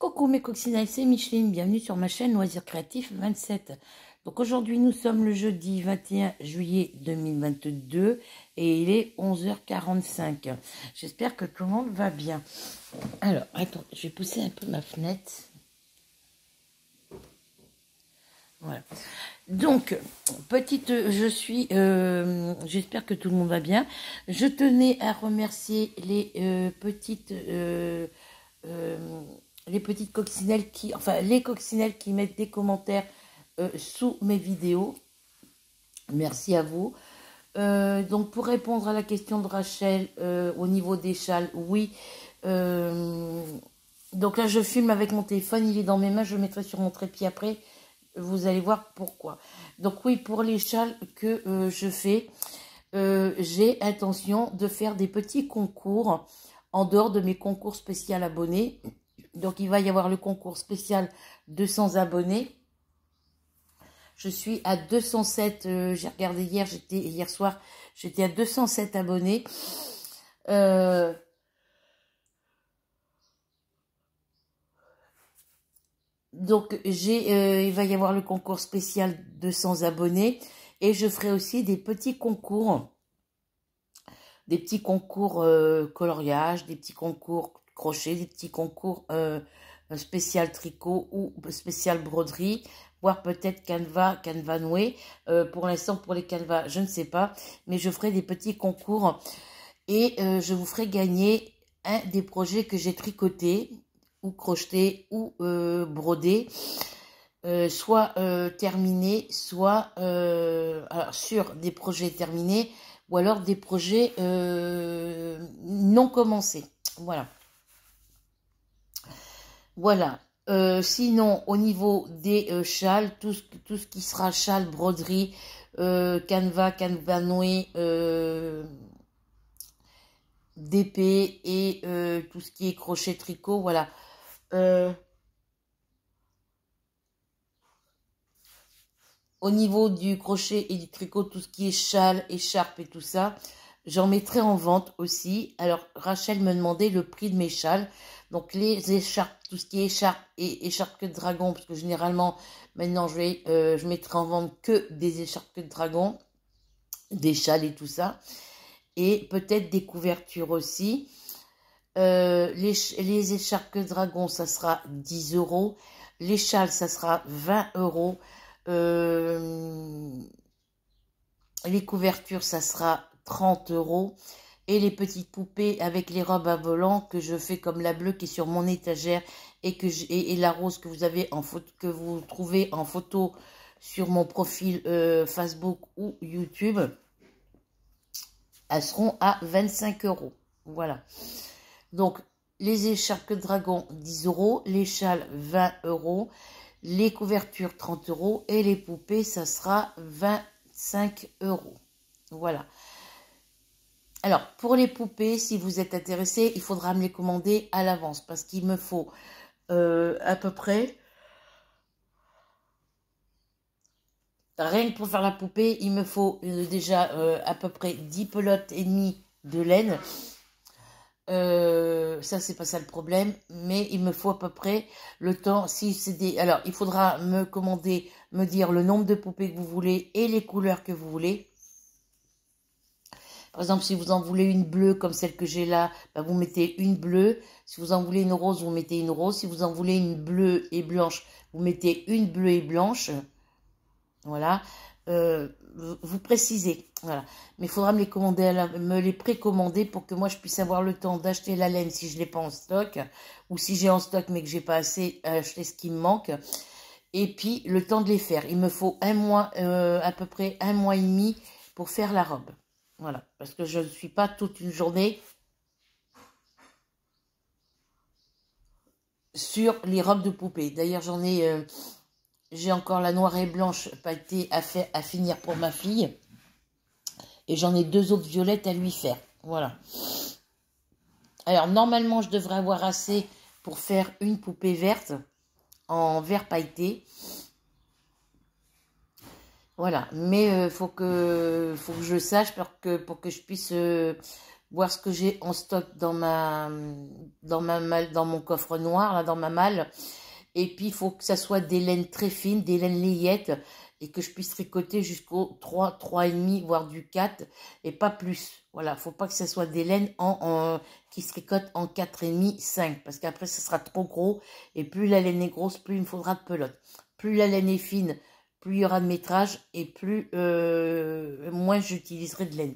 Coucou mes coccinelles, c'est Micheline, bienvenue sur ma chaîne Loisirs Créatifs 27. Donc aujourd'hui nous sommes le jeudi 21 juillet 2022 et il est 11h45. J'espère que tout le monde va bien. Alors, attends, je vais pousser un peu ma fenêtre. Voilà. Donc, petite, je suis, euh, j'espère que tout le monde va bien. Je tenais à remercier les euh, petites... Euh, les petites coccinelles qui, enfin les coccinelles qui mettent des commentaires euh, sous mes vidéos. Merci à vous. Euh, donc pour répondre à la question de Rachel euh, au niveau des châles, oui. donc là je filme avec mon téléphone, il est dans mes mains, je mettrai sur mon trépied après. Vous allez voir pourquoi. Donc oui, pour les châles que je fais, j'ai intention de faire des petits concours en dehors de mes concours spécial abonnés donc il va y avoir le concours spécial 200 abonnés. Je suis à 207, euh, j'ai regardé hier, j'étais hier soir, j'étais à 207 abonnés. Euh, donc j'ai, euh, il va y avoir le concours spécial 200 abonnés et je ferai aussi des petits concours, des petits concours coloriage, des petits concours des petits concours euh, spécial tricot ou spécial broderie, voire peut-être canva, canevas noué. Euh, pour l'instant, pour les canevas, je ne sais pas, mais je ferai des petits concours et euh, je vous ferai gagner un des projets que j'ai tricoté ou crocheté ou brodé. soit terminé, soit sur des projets terminés ou alors des projets non commencés. Voilà. Voilà. Euh, sinon, au niveau des euh, châles, tout ce, qui sera châle, broderie, euh, canevas, canevas noué, euh, d'épée et tout ce qui est crochet, tricot, voilà. au niveau du crochet et du tricot, tout ce qui est châle, écharpe et tout ça, j'en mettrai en vente aussi. Alors, Rachel me demandait le prix de mes châles. Donc les écharpes, tout ce qui est écharpe et écharpe que de dragon, parce que généralement maintenant je vais, euh, je mettrai en vente que des écharpes de dragon, des châles et tout ça, et peut-être des couvertures aussi. Euh, les, écharpes de dragon, ça sera 10 euros. Les châles, ça sera 20 euros. Euh, les couvertures, ça sera 30 euros et les petites poupées avec les robes à volant que je fais comme la bleue qui est sur mon étagère et, que et, la rose que vous, avez en photo, que vous trouvez en photo sur mon profil euh, Facebook ou YouTube, elles seront à 25 euros. Voilà. Donc, les écharpes dragon 10 euros, les châles 20 euros, les couvertures 30 euros et les poupées, ça sera 25 euros. Voilà. Alors, pour les poupées, si vous êtes intéressé, il faudra me les commander à l'avance parce qu'il me faut euh, à peu près. Rien que pour faire la poupée, il me faut euh, déjà euh, à peu près 10 pelotes et demi de laine. ça, c'est pas ça le problème, mais il me faut à peu près le temps. Si c'est alors il faudra me commander, me dire le nombre de poupées que vous voulez et les couleurs que vous voulez. Par exemple, si vous en voulez une bleue comme celle que j'ai là, ben, vous mettez une bleue. Si vous en voulez une rose, vous mettez une rose. Si vous en voulez une bleue et blanche, vous mettez une bleue et blanche. Voilà. Euh, vous précisez. Voilà. Mais il faudra me les, commander me les précommander pour que moi je puisse avoir le temps d'acheter la laine si je ne l'ai pas en stock. Ou si j'ai en stock mais que je n'ai pas assez, acheter ce qui me manque. Et puis le temps de les faire. Il me faut un mois, euh, à peu près un mois et demi pour faire la robe. Voilà, parce que je ne suis pas toute une journée sur les robes de poupée. D'ailleurs, j'en ai, euh, j'ai encore la noire et blanche pailletée à, faire, à finir pour ma fille. Et j'en ai deux autres violettes à lui faire. Voilà. Alors, normalement, je devrais avoir assez pour faire une poupée verte en vert pailleté. Voilà, mais euh, faut, que, faut que je sache pour que, je puisse euh, voir ce que j'ai en stock dans ma dans ma dans mon coffre noir là, dans ma malle. Et puis il faut que ça soit des laines très fines, des laines layettes et que je puisse tricoter jusqu'au 3 demi voire du 4 et pas plus. Voilà, faut pas que ce soit des laines en, qui se tricotent en 4,5 5 parce qu'après ce sera trop gros et plus la laine est grosse, plus il me faudra de pelote. Plus la laine est fine, plus il y aura de métrage et plus euh, moins j'utiliserai de laine.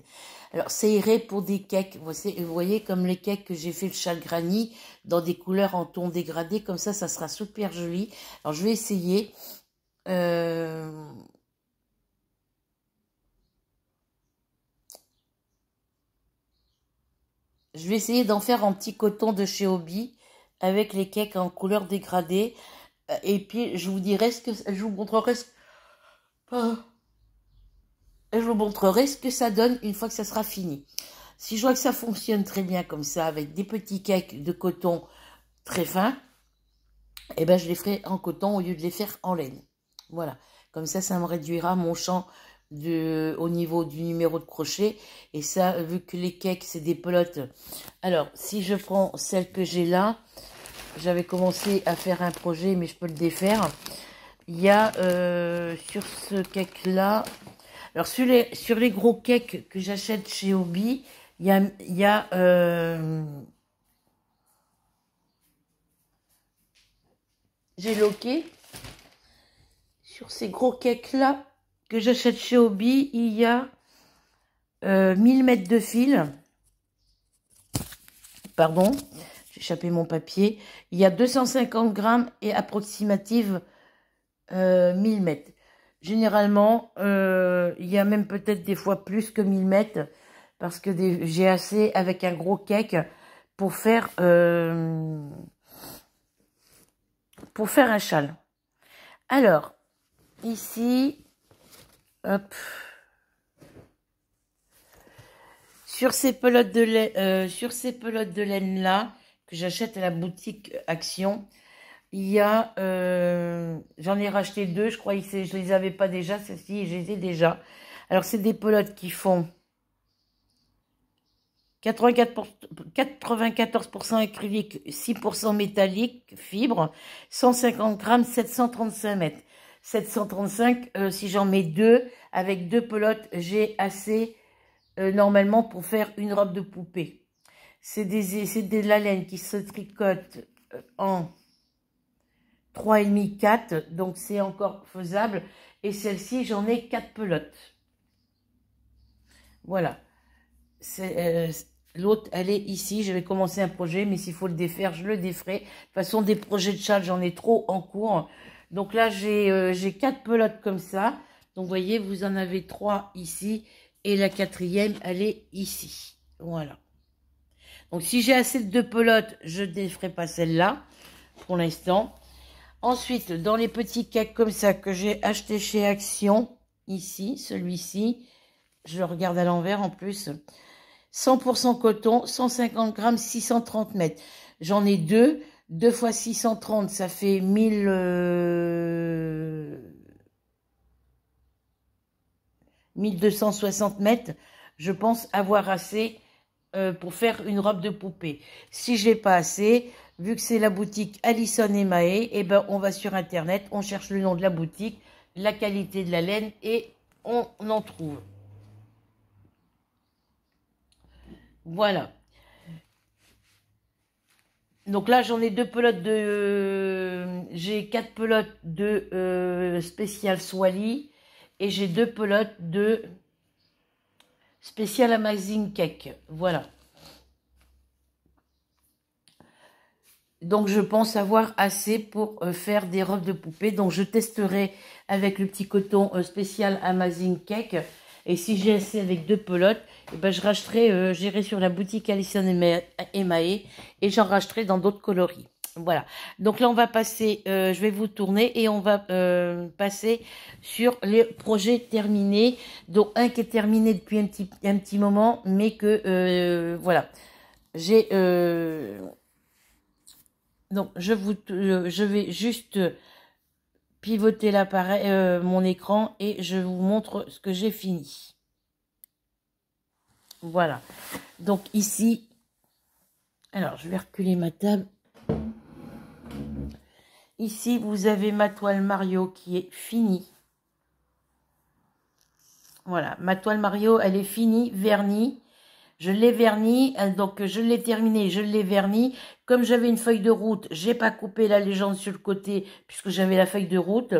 Alors ça irait pour des cakes, vous voyez, comme les cakes que j'ai fait le granit, dans des couleurs en ton dégradé, comme ça, ça sera super joli. Alors je vais essayer. Euh, je vais essayer d'en faire un petit coton de chez Hobby avec les cakes en couleur dégradée. Et puis je vous dirai ce que je vous montrerai ce Oh. Et je vous montrerai ce que ça donne une fois que ça sera fini. Si je vois que ça fonctionne très bien comme ça, avec des petits cakes de coton très fins, et eh ben je les ferai en coton au lieu de les faire en laine. Voilà. Comme ça, ça me réduira mon champ de, au niveau du numéro de crochet. Et ça, vu que les cakes, c'est des pelotes. Alors, si je prends celle que j'ai là, j'avais commencé à faire un projet, mais je peux le défaire. Il y a euh, sur ce cake-là, alors sur les, gros cakes que j'achète chez Obi, il y a, euh, j'ai loqué sur ces gros cakes là que j'achète chez Obi, il y a 1000 euh, mètres de fil. Pardon, j'ai échappé mon papier. Il y a 250 grammes et approximative 1000 euh, mètres. Généralement, euh, il y a même peut-être des fois plus que 1000 mètres parce que j'ai assez avec un gros cake pour faire euh, pour faire un châle. Alors, ici, sur ces pelotes de laine, sur ces pelotes de laine là que j'achète à la boutique Action, il y a, euh, j'en ai racheté deux, je crois que je les avais pas déjà, ceci ci je les ai déjà. Alors, c'est des pelotes qui font 94%, acrylique, 6% métallique, fibre, 150 grammes, 735 mètres. 735, euh, si j'en mets deux, avec deux pelotes, j'ai assez euh, normalement pour faire une robe de poupée. C'est de la laine qui se tricote en 3,5, 4, donc c'est encore faisable. Et celle-ci, j'en ai 4 pelotes. Voilà. Euh, l'autre, elle est ici. Je vais commencer un projet, mais s'il faut le défaire, je le déferai. De toute façon, des projets de chat, j'en ai trop en cours. Donc là, j'ai euh, quatre 4 pelotes comme ça. Donc, vous voyez, vous en avez 3 ici. Et la quatrième, elle est ici. Voilà. Donc, si j'ai assez de deux pelotes, je ne déferai pas celle-là pour l'instant. Ensuite, dans les petits cakes comme ça que j'ai acheté chez Action, ici, celui-ci, je le regarde à l'envers en plus, 100% coton, 150 grammes, 630 mètres. J'en ai deux, Deux fois 630, ça fait 1000... 1260 euh, mètres. Je pense avoir assez euh, pour faire une robe de poupée. Si je n'ai pas assez, vu que c'est la boutique Allison et Mae, et eh ben on va sur internet, on cherche le nom de la boutique, la qualité de la laine et on en trouve. Voilà. Donc là, j'en ai deux pelotes de... J'ai quatre pelotes de euh, spécial Swally et j'ai deux pelotes de spécial Amazing Cake. Voilà. Donc, je pense avoir assez pour euh, faire des robes de poupée. Donc, je testerai avec le petit coton euh, spécial Amazing Cake. Et si j'ai assez avec deux pelotes, eh ben, je racheterai, euh, j'irai sur la boutique Alison Emae et j'en racheterai dans d'autres coloris. Voilà. Donc là, on va passer, je vais vous tourner et on va passer sur les projets terminés. Donc, un qui est terminé depuis un petit, un petit moment, mais que, voilà, j'ai donc je vous, je vais juste pivoter l'appareil, euh, mon écran et je vous montre ce que j'ai fini. Voilà. Donc ici, alors je vais reculer ma table. Ici, vous avez ma toile Mario qui est finie. Voilà, ma toile Mario, elle est finie, vernie je l'ai verni, hein, donc je l'ai terminé, je l'ai verni. Comme j'avais une feuille de route, j'ai pas coupé la légende sur le côté puisque j'avais la feuille de route.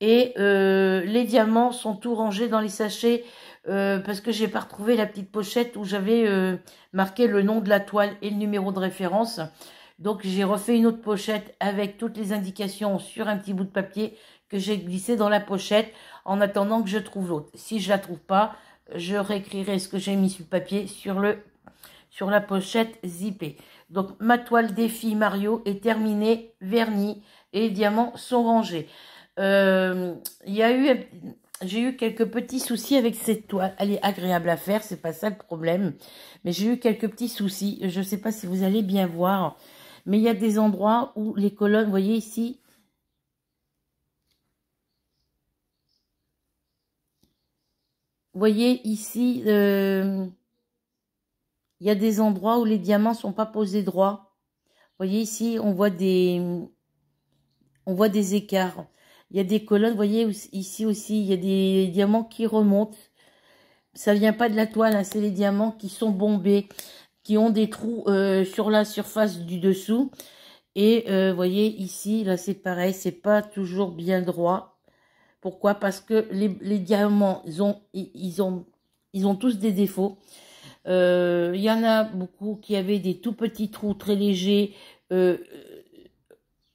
Et euh, les diamants sont tous rangés dans les sachets euh, parce que j'ai pas retrouvé la petite pochette où j'avais euh, marqué le nom de la toile et le numéro de référence. Donc j'ai refait une autre pochette avec toutes les indications sur un petit bout de papier que j'ai glissé dans la pochette en attendant que je trouve l'autre. Si je la trouve pas, je réécrirai ce que j'ai mis sur le papier sur, le, sur la pochette zippée. Donc ma toile défi Mario est terminée, vernie et les diamants sont rangés. Euh, y a eu, j'ai eu quelques petits soucis avec cette toile. Elle est agréable à faire, c'est pas ça le problème. Mais j'ai eu quelques petits soucis. Je ne sais pas si vous allez bien voir, mais il y a des endroits où les colonnes, vous voyez ici, voyez ici, euh, il y a des endroits où les diamants sont pas posés droit. voyez ici, on voit des, on voit des écarts. Il y a des colonnes, vous voyez ici aussi, il y a des diamants qui remontent. Ça vient pas de la toile, hein, c'est les diamants qui sont bombés, qui ont des trous euh, sur la surface du dessous. Et euh, voyez ici, là c'est pareil, c'est pas toujours bien droit. Pourquoi Parce que les, diamants, ils ont, ils, ont, ils ont tous des défauts. Euh, il y en a beaucoup qui avaient des tout petits trous très légers euh,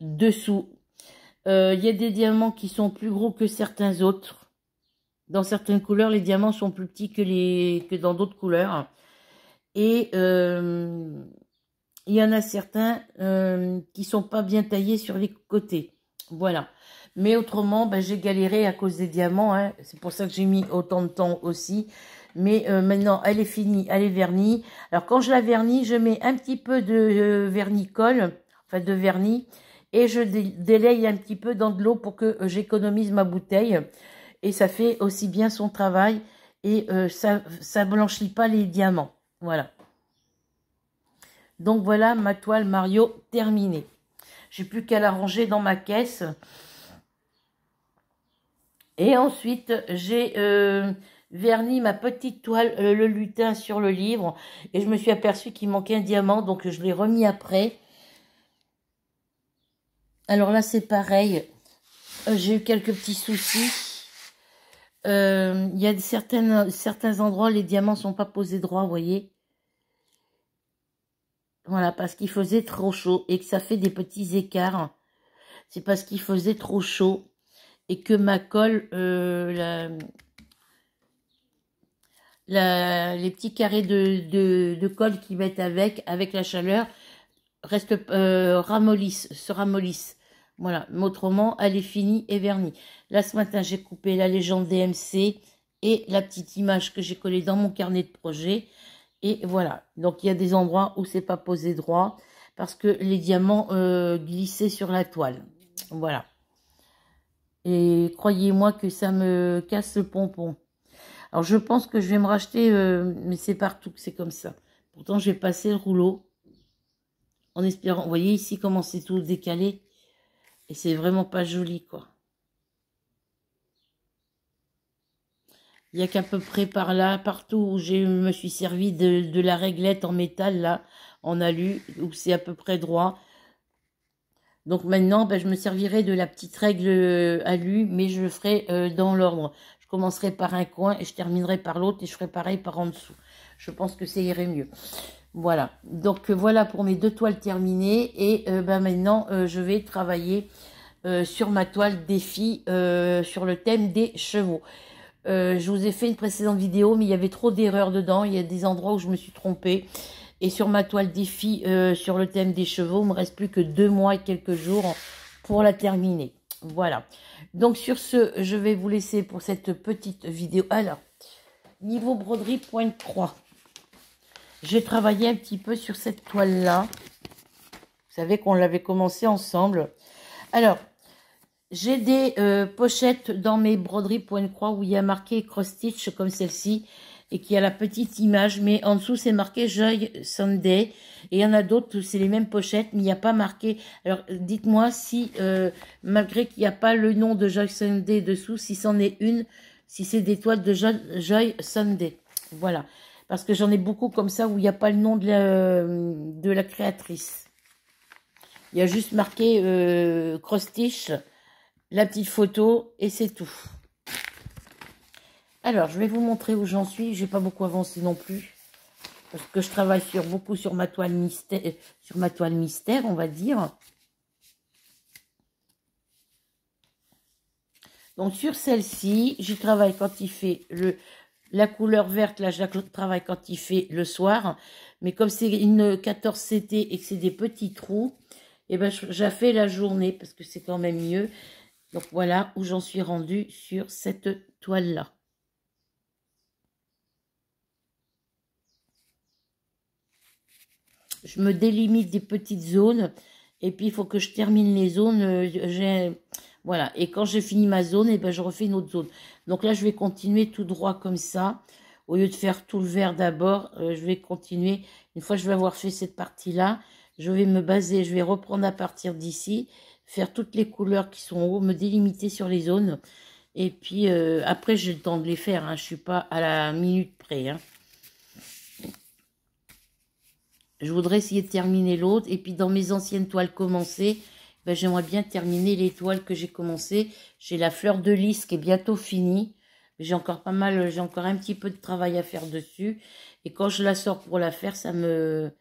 dessous. Euh, il y a des diamants qui sont plus gros que certains autres. Dans certaines couleurs, les diamants sont plus petits que, les, que dans d'autres couleurs. Et il y en a certains qui sont pas bien taillés sur les côtés. Voilà. Mais autrement, bah, j'ai galéré à cause des diamants. Hein. C'est pour ça que j'ai mis autant de temps aussi. Mais euh, maintenant, elle est finie, elle est vernie. Alors, quand je la vernis, je mets un petit peu de euh, vernicole, vernis enfin de vernis, et je délaye un petit peu dans de l'eau pour que euh, j'économise ma bouteille. Et ça fait aussi bien son travail et ça ça blanchit pas les diamants. Voilà. Donc voilà ma toile Mario terminée. J'ai plus qu'à la ranger dans ma caisse. Et ensuite, j'ai euh, verni ma petite toile, euh, le lutin sur le livre. Et je me suis aperçue qu'il manquait un diamant, donc je l'ai remis après. Alors là, c'est pareil. Euh, j'ai eu quelques petits soucis. Il y a certaines, certains endroits, les diamants sont pas posés droit, vous voyez. Voilà, parce qu'il faisait trop chaud et que ça fait des petits écarts. C'est parce qu'il faisait trop chaud et que ma colle, euh, les petits carrés de, colle qu'ils mettent avec, avec la chaleur, reste, euh, se ramollissent. Voilà, mais autrement, elle est finie et vernie. Là, ce matin, j'ai coupé la légende DMC et la petite image que j'ai collée dans mon carnet de projet. Et voilà, donc il y a des endroits où c'est pas posé droit parce que les diamants euh, glissaient sur la toile. Voilà. Et croyez-moi que ça me casse le pompon. Alors je pense que je vais me racheter, euh, mais c'est partout que c'est comme ça. Pourtant j'ai passé le rouleau en espérant. Vous voyez ici comment c'est tout décalé et c'est vraiment pas joli quoi. Il n'y a qu'à peu près par là, partout où je me suis servi de, de la réglette en métal là, en alu, où c'est à peu près droit. Donc maintenant, ben, je me servirai de la petite règle euh, à lui, mais je le ferai euh, dans l'ordre. Je commencerai par un coin et je terminerai par l'autre et je ferai pareil par en dessous. Je pense que ça irait mieux. Voilà, donc euh, voilà pour mes deux toiles terminées. Et ben, maintenant, je vais travailler sur ma toile défi sur le thème des chevaux. je vous ai fait une précédente vidéo, mais il y avait trop d'erreurs dedans. Il y a des endroits où je me suis trompée. Et sur ma toile défi euh, sur le thème des chevaux, il me reste plus que deux mois et quelques jours pour la terminer. Voilà. Donc sur ce, je vais vous laisser pour cette petite vidéo. Alors, niveau broderie, point croix J'ai travaillé un petit peu sur cette toile-là. Vous savez qu'on l'avait commencé ensemble. Alors, j'ai des euh, pochettes dans mes broderies point de croix où il y a marqué cross-stitch comme celle-ci et qui a la petite image, mais en dessous c'est marqué Joy Sunday. Et il y en a d'autres, c'est les mêmes pochettes, mais il n'y a pas marqué. Alors dites-moi si, euh, malgré qu'il n'y a pas le nom de Joy Sunday dessous, si c'en est une, si c'est des toiles de Joy, Sunday. Voilà. Parce que j'en ai beaucoup comme ça où il n'y a pas le nom de la, euh, de la créatrice. Il y a juste marqué euh, cross la petite photo et c'est tout. Alors, je vais vous montrer où j'en suis. J'ai pas beaucoup avancé non plus. Parce que je travaille sur, beaucoup sur ma toile mystère, sur ma toile mystère, on va dire. Donc, sur celle-ci, j'y travaille quand il fait le... La couleur verte, là, je la travaille quand il fait le soir. Mais comme c'est une 14 CT et que c'est des petits trous, et eh ben, j'ai fait la journée parce que c'est quand même mieux. Donc, voilà où j'en suis rendue sur cette toile-là. je me délimite des petites zones. Et puis, il faut que je termine les zones. Euh, voilà. Et quand j'ai fini ma zone, et eh ben, je refais une autre zone. Donc là, je vais continuer tout droit comme ça. Au lieu de faire tout le vert d'abord, euh, je vais continuer. Une fois que je vais avoir fait cette partie-là, je vais me baser, je vais reprendre à partir d'ici, faire toutes les couleurs qui sont en haut, me délimiter sur les zones. Et puis, euh, après, j'ai le temps de les faire. Hein. Je ne suis pas à la minute près. Hein je voudrais essayer de terminer l'autre. Et puis dans mes anciennes toiles commencées, ben, j'aimerais bien terminer les toiles que j'ai commencées. J'ai la fleur de lys qui est bientôt finie. J'ai encore pas mal, j'ai encore un petit peu de travail à faire dessus. Et quand je la sors pour la faire, ça me...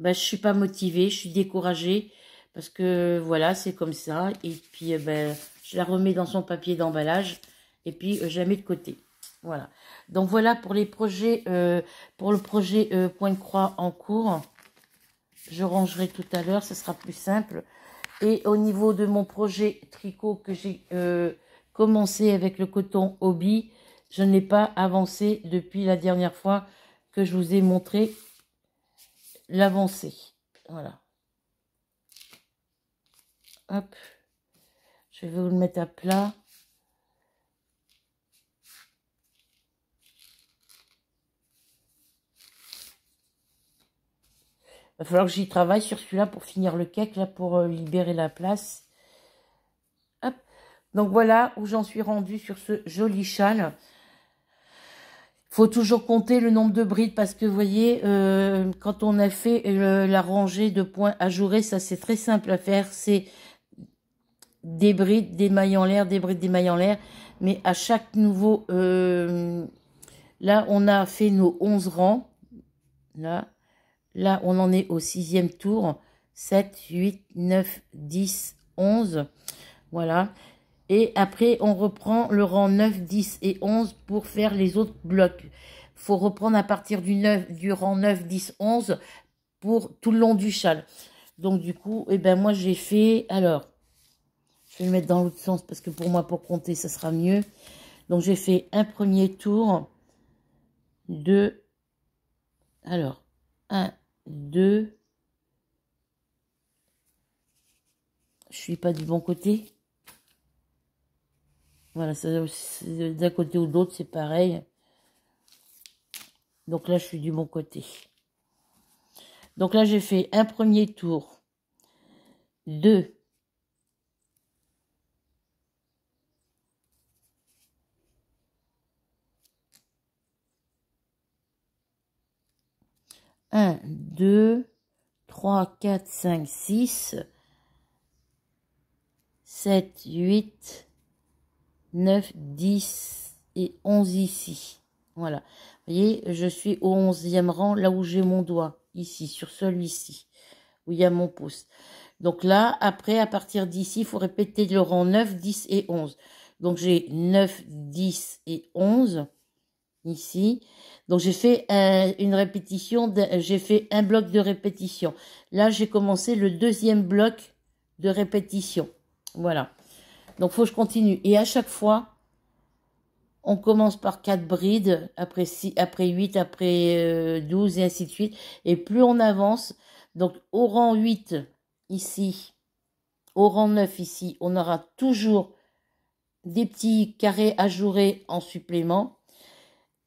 Ben, je suis pas motivée, je suis découragée. Parce que voilà, c'est comme ça. Et puis euh, ben, je la remets dans son papier d'emballage. Et puis euh, je la mets de côté. Voilà. Donc voilà pour les projets, euh, pour le projet euh, point de croix en cours. Je rangerai tout à l'heure, ce sera plus simple. Et au niveau de mon projet tricot que j'ai euh, commencé avec le coton hobby, je n'ai pas avancé depuis la dernière fois que je vous ai montré l'avancée. Voilà. Hop. Je vais vous le mettre à plat. va falloir que j'y travaille sur celui-là pour finir le cake, là, pour euh, libérer la place. Donc voilà où j'en suis rendue sur ce joli châle. faut toujours compter le nombre de brides parce que, vous voyez, euh, quand on a fait euh, la rangée de points ajourés, ça c'est très simple à faire. C'est des brides, des mailles en l'air, des brides, des mailles en l'air. Mais à chaque nouveau... là, on a fait nos 11 rangs. Là, Là, on en est au sixième tour. 7, 8, 9, 10, 11. Voilà. Et après, on reprend le rang 9, 10 et 11 pour faire les autres blocs. faut reprendre à partir du, 9, du rang 9, 10, 11 pour tout le long du châle. Donc, du coup, et eh ben, moi, j'ai fait... Alors, je vais le mettre dans l'autre sens parce que pour moi, pour compter, ça sera mieux. Donc, j'ai fait un premier tour de... Alors, 1, deux. Je suis pas du bon côté. Voilà, d'un côté ou d'autre, c'est pareil. Donc là, je suis du bon côté. Donc là, j'ai fait un premier tour, deux, 1, 2, 3, 4, 5, 6, 7, 8, 9, 10 et 11 ici. Voilà. Vous voyez, je suis au 11e rang, là où j'ai mon doigt, ici, sur celui-ci, où il y a mon pouce. Donc là, après, à partir d'ici, il faut répéter le rang 9, 10 et 11. Donc j'ai 9, 10 et 11 ici. Donc j'ai fait une répétition, j'ai fait un bloc de répétition. Là j'ai commencé le deuxième bloc de répétition. Voilà. Donc faut que je continue. Et à chaque fois, on commence par quatre brides, après 6, après 8, après 12 euh, et ainsi de suite. Et plus on avance, donc au rang 8 ici, au rang 9 ici, on aura toujours des petits carrés ajourés en supplément.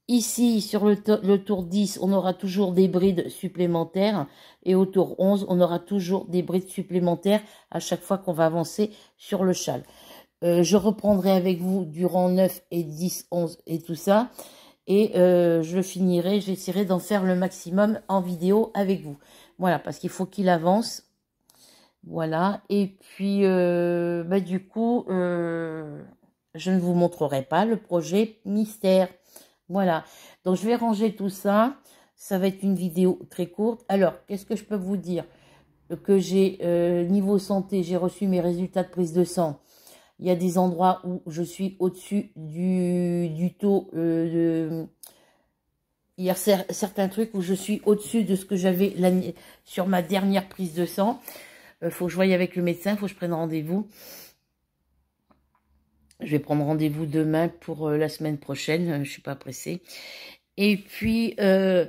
Ici, sur le, tour 10, on aura toujours des brides supplémentaires. Et au tour 11, on aura toujours des brides supplémentaires à chaque fois qu'on va avancer sur le châle. Euh, je reprendrai avec vous durant 9 et 10, 11 et tout ça. Et euh, je finirai, j'essaierai d'en faire le maximum en vidéo avec vous. Voilà, parce qu'il faut qu'il avance. Voilà, et puis euh, bah, du coup, je ne vous montrerai pas le projet mystère. Voilà, donc je vais ranger tout ça. Ça va être une vidéo très courte. Alors, qu'est-ce que je peux vous dire Que j'ai, euh, niveau santé, j'ai reçu mes résultats de prise de sang. Il y a des endroits où je suis au-dessus du, du, taux euh, de... Il y a certains trucs où je suis au-dessus de ce que j'avais sur ma dernière prise de sang. Il euh, faut que je voie avec le médecin, il faut que je prenne rendez-vous. Je vais prendre rendez-vous demain pour euh, la semaine prochaine. Euh, je ne suis pas pressée. Et puis, euh,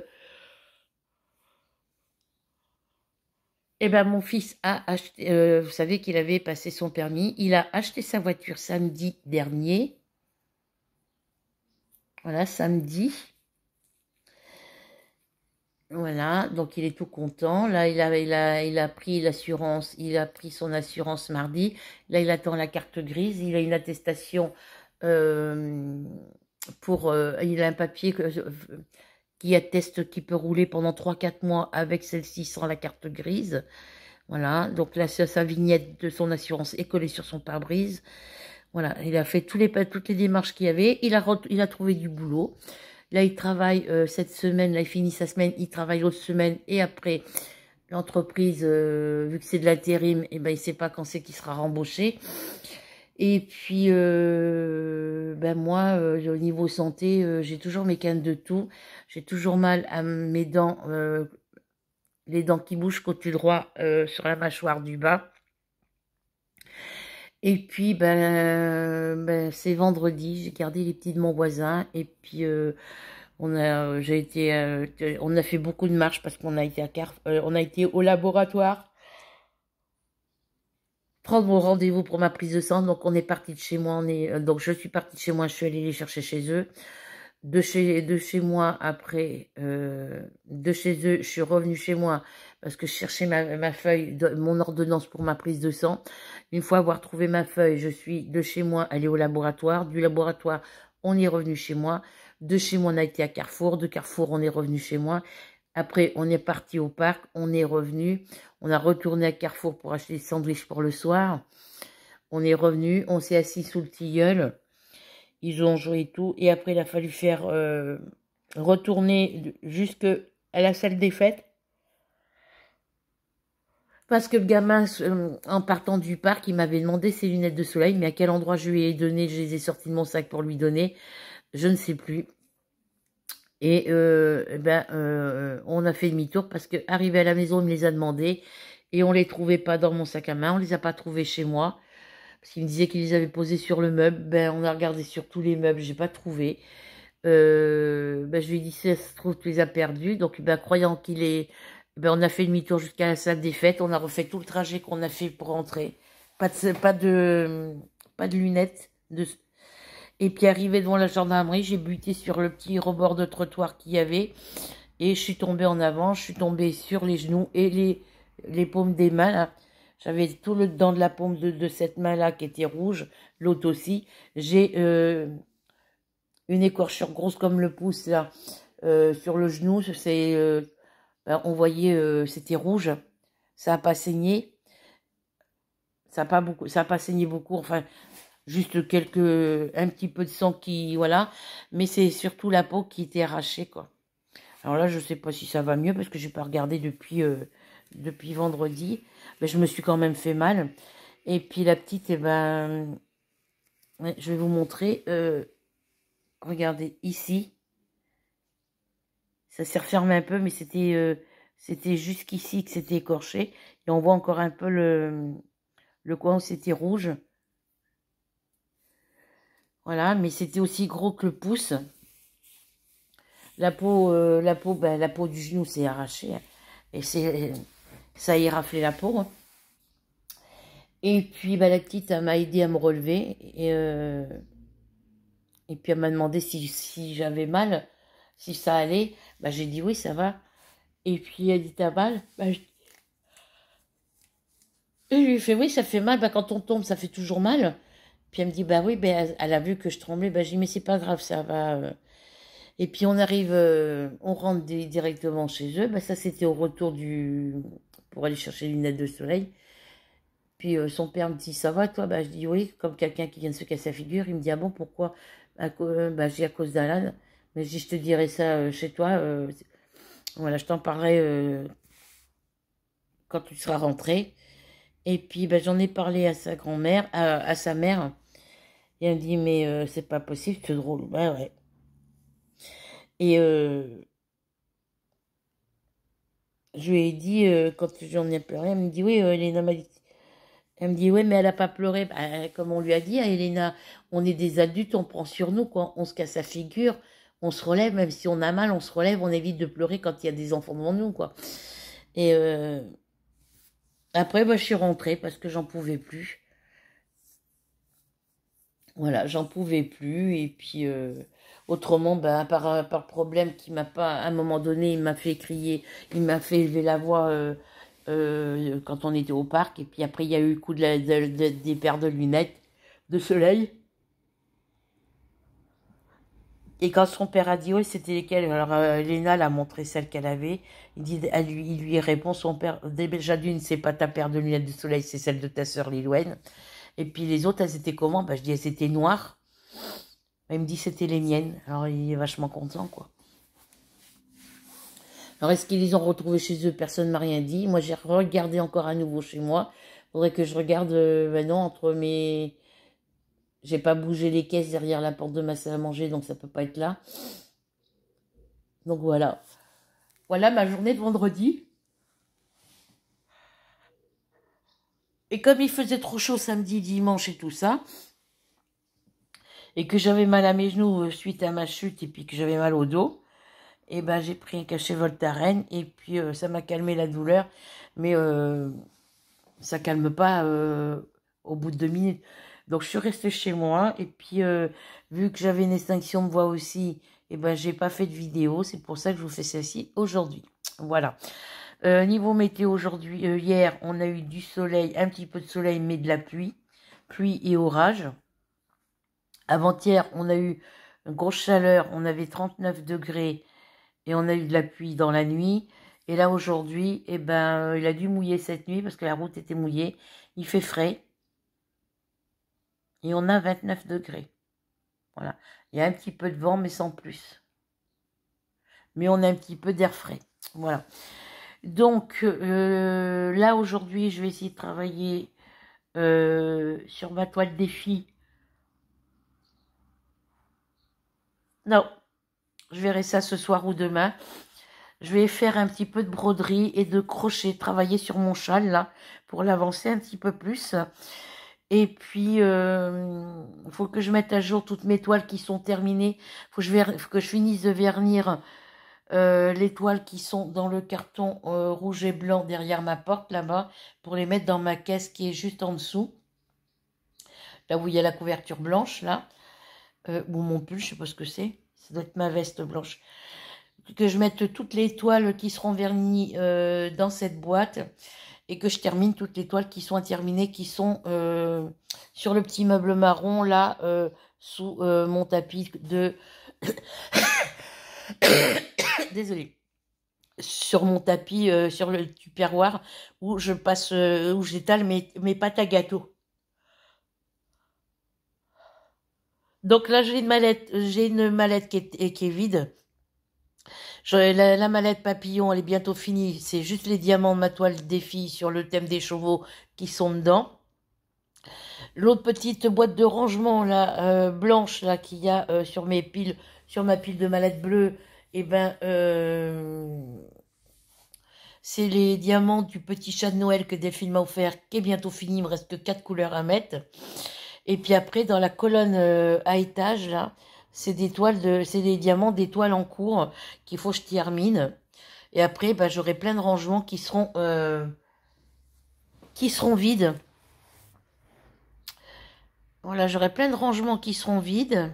eh ben, mon fils a acheté, vous savez qu'il avait passé son permis. Il a acheté sa voiture samedi dernier. Voilà, samedi. Voilà, donc il est tout content. Là, il a, il il a pris l'assurance, il a pris son assurance mardi. Là, il attend la carte grise. Il a une attestation euh, pour. Euh, il a un papier euh, qui atteste qu'il peut rouler pendant 3-4 mois avec celle-ci sans la carte grise. Voilà, donc là, sa vignette de son assurance est collée sur son pare-brise. Voilà, il a fait tous les, toutes les démarches qu'il y avait. Il a, il a trouvé du boulot. Là, il travaille euh, cette semaine, là, il finit sa semaine, il travaille l'autre semaine, et après, l'entreprise, euh, vu que c'est de l'intérim, et eh ben, il sait pas quand c'est qu'il sera rembauché. Et puis, euh, ben moi, au niveau santé, j'ai toujours mes cannes de tout. J'ai toujours mal à mes dents, les dents qui bougent côté droit sur la mâchoire du bas. Et puis, ben, euh, ben c'est vendredi, j'ai gardé les petits de mon voisin. Et puis, euh, on a, été, euh, on a fait beaucoup de marches parce qu'on a été à on a été au laboratoire prendre mon rendez-vous pour ma prise de sang. Donc, on est parti de chez moi. donc, je suis partie de chez moi. Je suis allée les chercher chez eux de chez, de chez moi après, euh, de chez eux, je suis revenue chez moi parce que je cherchais ma, feuille, mon ordonnance pour ma prise de sang. Une fois avoir trouvé ma feuille, je suis de chez moi allée au laboratoire. Du laboratoire, on est revenu chez moi. De chez moi, on a été à Carrefour. De Carrefour, on est revenu chez moi. Après, on est parti au parc, on est revenu. On a retourné à Carrefour pour acheter des sandwiches pour le soir. On est revenu, on s'est assis sous le tilleul ils ont joué et tout. Et après, il a fallu faire euh, retourner jusque à la salle des fêtes. Parce que le gamin, euh, en partant du parc, il m'avait demandé ses lunettes de soleil, mais à quel endroit je lui ai donné, je les ai sorties de mon sac pour lui donner, je ne sais plus. Et euh, eh ben, on a fait demi-tour parce que arrivé à la maison, il me les a demandées et on les trouvait pas dans mon sac à main, on les a pas trouvés chez moi parce qu'il me disait qu'il les avait posés sur le meuble. Ben, on a regardé sur tous les meubles, j'ai pas trouvé. Euh, ben, je lui ai dit, ça se trouve, tu les as perdus. Donc, ben, croyant qu'il est... Ben, on a fait demi-tour jusqu'à la salle des fêtes. On a refait tout le trajet qu'on a fait pour entrer. Pas de, pas de, pas de lunettes. Et puis, arrivé devant la gendarmerie, j'ai buté sur le petit rebord de trottoir qu'il y avait. Et je suis tombée en avant. Je suis tombée sur les genoux et les, les paumes des mains, j'avais tout le dedans de la paume de, cette main-là qui était rouge, l'autre aussi. J'ai euh, une écorchure grosse comme le pouce, là, euh, sur le genou. C'est, euh, ben, on voyait, c'était rouge. Ça n'a pas saigné. Ça n'a pas pas saigné beaucoup. Enfin, juste quelques, un petit peu de sang qui, voilà. Mais c'est surtout la peau qui était arrachée, quoi. Alors là, je sais pas si ça va mieux parce que je n'ai pas regardé depuis depuis vendredi, je me suis quand même fait mal. Et puis la petite, et eh ben, je vais vous montrer. Euh, regardez, ici, ça s'est refermé un peu, mais c'était euh, c'était jusqu'ici que c'était écorché. Et on voit encore un peu le, le coin où c'était rouge. Voilà, mais c'était aussi gros que le pouce. La peau, euh, la peau, ben, la peau du genou s'est arrachée. Hein. Et c'est ça y raflé la peau. Hein. Et puis bah, la petite m'a aidé à me relever. Et, euh, et puis elle m'a demandé si, j'avais mal, si ça allait. Bah, j'ai dit oui, ça va. Et puis elle dit t'as mal bah, je... lui ai lui oui, ça fait mal. quand on tombe, ça fait toujours mal. Puis elle me dit bah oui, ben elle a vu que je tremblais. Bah, dit, mais c'est pas grave, ça va. Euh. Et puis on arrive, euh, on rentre directement chez eux. ça c'était au retour du, pour aller chercher les lunettes de soleil. Puis euh, son père me dit Ça va, toi bah, Je dis Oui, comme quelqu'un qui vient de se casser la figure. Il me dit Ah bon, pourquoi euh, ben, J'ai à cause d'Alan. Mais je, te dirai ça euh, chez toi. voilà, je t'en parlerai quand tu seras rentré. Et puis bah, j'en ai parlé à sa grand-mère, à, sa mère. Et elle dit Mais c'est pas possible, c'est drôle. Bah ouais. Et je lui ai dit, euh, quand j'en ai pleuré, elle me dit, oui, euh, Elena m'a dit. Elle me dit, oui, mais elle n'a pas pleuré. Bah, euh, comme on lui a dit, à hein, Elena, on est des adultes, on prend sur nous, quoi. On se casse la figure, on se relève, même si on a mal, on se relève, on évite de pleurer quand il y a des enfants devant nous, quoi. Et après, moi, bah, je suis rentrée parce que j'en pouvais plus. Voilà, j'en pouvais plus. Et puis, Autrement, ben, euh, par, problème qui m'a pas, à un moment donné, il m'a fait crier, il m'a fait élever la voix euh, euh, quand on était au parc. Et puis après, il y a eu le coup de, des paires de lunettes de soleil. Et quand son père a dit oui, c'était lesquelles Alors Léna l'a montré celle qu'elle avait. Il dit, lui, il lui répond son père déjà d'une, c'est pas ta paire de lunettes de soleil, c'est celle de ta sœur Lilouane. Et puis les autres, elles étaient comment ben, je dis, elles étaient noires. Bah, il me dit c'était les miennes. Alors il est vachement content, quoi. Alors est-ce qu'ils les ont retrouvés chez eux Personne m'a rien dit. Moi j'ai regardé encore à nouveau chez moi. Il Faudrait que je regarde maintenant euh, bah entre mes. J'ai pas bougé les caisses derrière la porte de ma salle à manger, donc ça peut pas être là. Donc voilà. Voilà ma journée de vendredi. Et comme il faisait trop chaud samedi, dimanche et tout ça, et que j'avais mal à mes genoux euh, suite à ma chute et puis que j'avais mal au dos, et eh ben j'ai pris un cachet Voltaren et puis euh, ça m'a calmé la douleur, mais ça euh, ça calme pas au bout de deux minutes. Donc je suis restée chez moi et puis vu que j'avais une extinction de voix aussi, et eh ben j'ai pas fait de vidéo, c'est pour ça que je vous fais celle-ci aujourd'hui. Voilà. niveau météo aujourd'hui, hier on a eu du soleil, un petit peu de soleil mais de la pluie, pluie et orage. Avant-hier, on a eu une grosse chaleur, on avait 39 degrés et on a eu de la pluie dans la nuit. Et là aujourd'hui, eh ben, il a dû mouiller cette nuit parce que la route était mouillée. Il fait frais. Et on a 29 degrés. Voilà. Il y a un petit peu de vent, mais sans plus. Mais on a un petit peu d'air frais. Voilà. Donc, euh, là aujourd'hui, je vais essayer de travailler euh, sur ma toile défi Non, je verrai ça ce soir ou demain. Je vais faire un petit peu de broderie et de crochet, travailler sur mon châle là, pour l'avancer un petit peu plus. Et puis, il euh, faut que je mette à jour toutes mes toiles qui sont terminées. Il faut, que je finisse de vernir euh, les toiles qui sont dans le carton euh, rouge et blanc derrière ma porte là-bas pour les mettre dans ma caisse qui est juste en dessous. Là où il y a la couverture blanche là. Euh, ou mon pull, je sais pas ce que c'est, ça doit être ma veste blanche, que je mette toutes les toiles qui seront vernies euh, dans cette boîte et que je termine toutes les toiles qui sont terminées qui sont euh, sur le petit meuble marron, là, sous mon tapis de... Désolée. Sur mon tapis, sur le tupperware, où je passe, où j'étale mes, mes pâtes à gâteau. Donc là, j'ai une mallette, j'ai une mallette qui est, qui est vide. la, mallette papillon, elle est bientôt finie. C'est juste les diamants de ma toile des sur le thème des chevaux qui sont dedans. L'autre petite boîte de rangement là, euh, blanche là qu'il y a euh, sur mes piles, sur ma pile de mallettes bleues, et eh ben euh, c'est les diamants du petit chat de Noël que Delphine m'a offert, qui est bientôt fini. Il me reste que quatre couleurs à mettre. Et puis après, dans la colonne à euh, étage, là, c'est des toiles de, c'est des diamants des toiles en cours qu'il faut que je termine. Et après, bah, j'aurai plein de rangements qui seront, euh, qui seront vides. Voilà, j'aurai plein de rangements qui seront vides.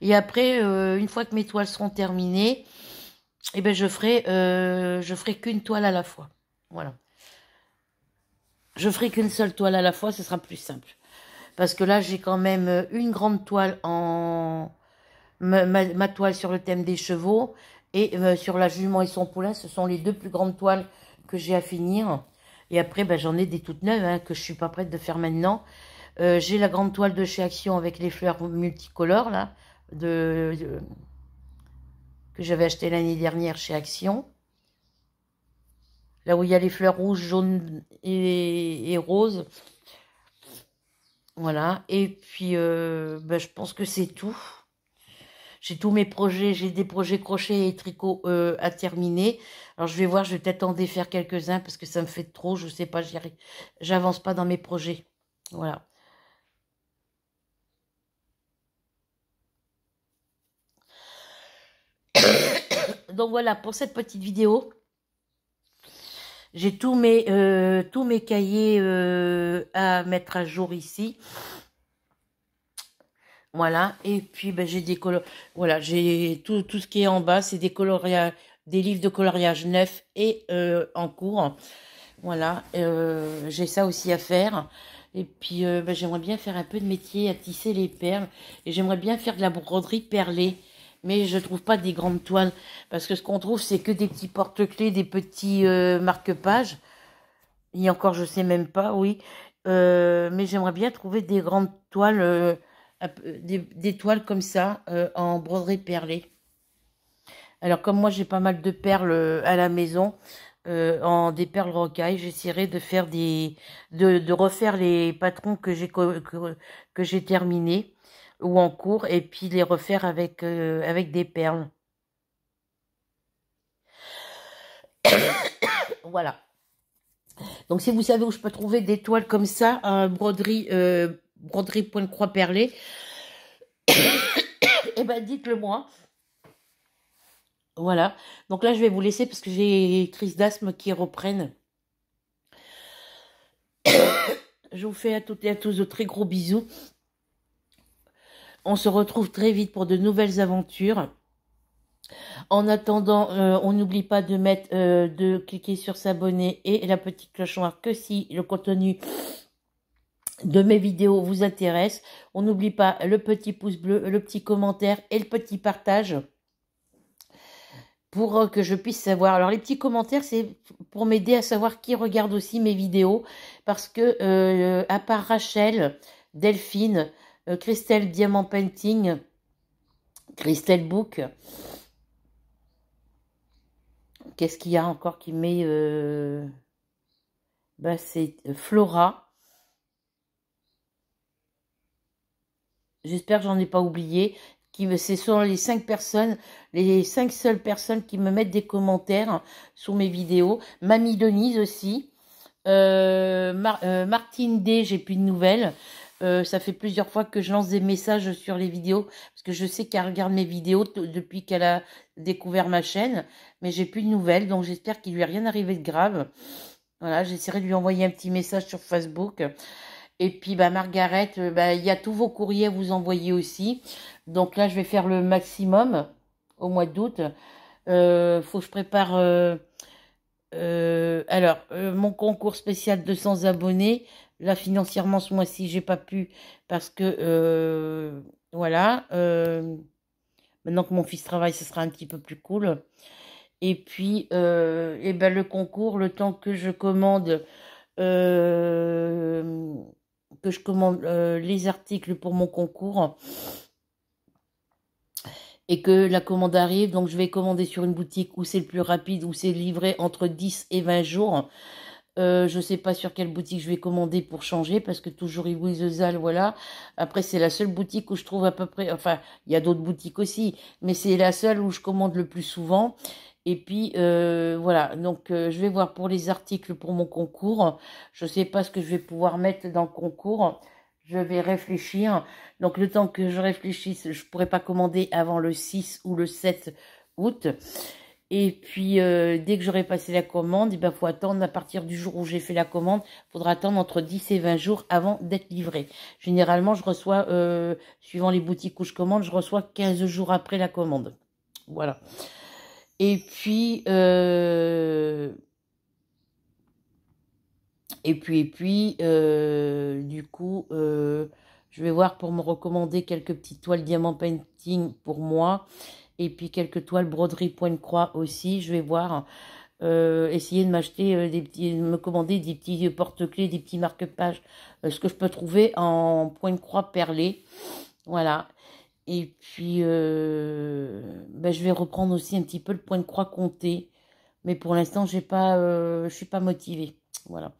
Et après, euh, une fois que mes toiles seront terminées, eh ben, je ferai, ferai qu'une toile à la fois. Voilà. Je ferai qu'une seule toile à la fois, ce sera plus simple. Parce que là, j'ai quand même euh, une grande toile en... Ma, toile sur le thème des chevaux et euh, sur la jument et son poulain. Ce sont les deux plus grandes toiles que j'ai à finir. Et après, ben, j'en ai des toutes neuves hein, que je suis pas prête de faire maintenant. Euh, j'ai la grande toile de chez Action avec les fleurs multicolores là, que j'avais acheté l'année dernière chez Action. Là où il y a les fleurs rouges, jaunes et roses. Voilà, et puis euh, bah, je pense que c'est tout. J'ai tous mes projets, j'ai des projets crochets et tricot euh, à terminer. Alors je vais voir, je vais peut-être en défaire quelques-uns parce que ça me fait trop, je ne sais pas, j'avance pas dans mes projets. Voilà. Donc voilà pour cette petite vidéo. J'ai tous mes euh, tous mes cahiers euh, à mettre à jour ici. Voilà. Et puis ben, j'ai des Voilà, j'ai tout, ce qui est en bas, c'est des coloriages, des livres de coloriage neufs et euh, en cours. Voilà. j'ai ça aussi à faire. Et puis ben, j'aimerais bien faire un peu de métier à tisser les perles. Et j'aimerais bien faire de la broderie perlée mais je trouve pas des grandes toiles parce que ce qu'on trouve c'est que des petits porte-clés, des petits euh, marque-pages. Et encore je sais même pas, oui. Euh, mais j'aimerais bien trouver des grandes toiles, euh, des, toiles comme ça en broderie perlée. Alors comme moi j'ai pas mal de perles à la maison, en des perles rocailles, j'essaierai de faire des, de, refaire les patrons que j'ai que j'ai terminés ou en cours et puis les refaire avec, euh, avec des perles. voilà. Donc si vous savez où je peux trouver des toiles comme ça, broderie, euh, broderie point de croix perlée, et eh ben dites-le moi. Voilà. Donc là, je vais vous laisser parce que j'ai crise d'asthme qui reprennent. je vous fais à toutes et à tous de très gros bisous. On se retrouve très vite pour de nouvelles aventures. En attendant, euh, on n'oublie pas de mettre, euh, de cliquer sur s'abonner et la petite cloche noire que si le contenu de mes vidéos vous intéresse. On n'oublie pas le petit pouce bleu, le petit commentaire et le petit partage pour euh, que je puisse savoir. Alors les petits commentaires, c'est pour m'aider à savoir qui regarde aussi mes vidéos parce que à part Rachel, Delphine, euh, Christelle Diamant Painting, Christelle Book. Qu'est-ce qu'il y a encore qui met euh, bah, C'est euh, Flora. J'espère que j'en ai pas oublié. Qui, ce sont les cinq personnes, les cinq seules personnes qui me mettent des commentaires sur mes vidéos. Mamie Denise aussi. Martine D, j'ai plus de nouvelles. Euh, ça fait plusieurs fois que je lance des messages sur les vidéos parce que je sais qu'elle regarde mes vidéos depuis qu'elle a découvert ma chaîne, mais j'ai plus de nouvelles, donc j'espère qu'il lui est rien arrivé de grave. Voilà, j'essaierai de lui envoyer un petit message sur Facebook. Et puis, bah, Margaret, euh, bah, il y a tous vos courriers à vous envoyer aussi. Donc là, je vais faire le maximum au mois d'août. Il euh, faut que je prépare... alors, mon concours spécial 200 abonnés. Là, financièrement, ce mois-ci, j'ai pas pu parce que, euh, voilà, euh, maintenant que mon fils travaille, ce sera un petit peu plus cool. Et puis, euh, et ben, le concours, le temps que je commande, que je commande les articles pour mon concours et que la commande arrive, donc je vais commander sur une boutique où c'est le plus rapide, où c'est livré entre 10 et 20 jours. Euh, je ne sais pas sur quelle boutique je vais commander pour changer parce que toujours Zal, voilà. Après, c'est la seule boutique où je trouve à peu près. Enfin, il y a d'autres boutiques aussi, mais c'est la seule où je commande le plus souvent. Et puis euh, voilà, donc euh, je vais voir pour les articles pour mon concours. Je ne sais pas ce que je vais pouvoir mettre dans le concours. Je vais réfléchir. Donc le temps que je réfléchisse, je ne pourrai pas commander avant le 6 ou le 7 août. Et puis, euh, dès que j'aurai passé la commande, il eh ben, faut attendre à partir du jour où j'ai fait la commande. Il faudra attendre entre 10 et 20 jours avant d'être livré. Généralement, je reçois, euh, suivant les boutiques où je commande, je reçois 15 jours après la commande. Voilà. Et puis, euh, et puis, et puis, du coup, je vais voir pour me recommander quelques petites toiles diamant painting pour moi et puis quelques toiles broderie point-croix de aussi. Je vais voir, euh, essayer de m'acheter euh, des petits, de me commander des petits euh, porte-clés, des petits marque-pages, ce que je peux trouver en point-croix de perlé. Voilà. Et puis, ben, je vais reprendre aussi un petit peu le point de croix compté. Mais pour l'instant, j'ai pas, je suis pas motivée. Voilà.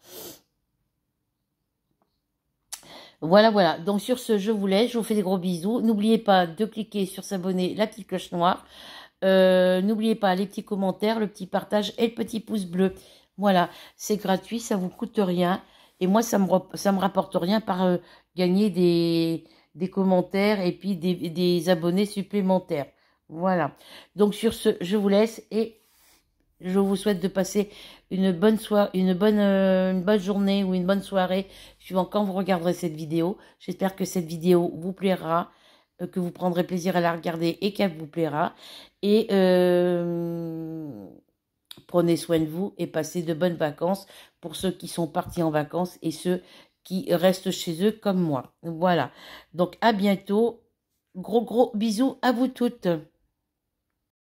Voilà, voilà. Donc sur ce, je vous laisse. Je vous fais des gros bisous. N'oubliez pas de cliquer sur s'abonner, la petite cloche noire. Euh, n'oubliez pas les petits commentaires, le petit partage et le petit pouce bleu. Voilà, c'est gratuit, ça vous coûte rien. Et moi, ça me, ça me rapporte rien par euh, gagner des, des, commentaires et puis des, des abonnés supplémentaires. Voilà. Donc sur ce, je vous laisse et je vous souhaite de passer une bonne soirée, une bonne, euh, une bonne journée ou une bonne soirée, suivant quand vous regarderez cette vidéo. J'espère que cette vidéo vous plaira, euh, que vous prendrez plaisir à la regarder et qu'elle vous plaira. Et euh, prenez soin de vous et passez de bonnes vacances pour ceux qui sont partis en vacances et ceux qui restent chez eux comme moi. Voilà. Donc à bientôt. Gros gros bisous à vous toutes.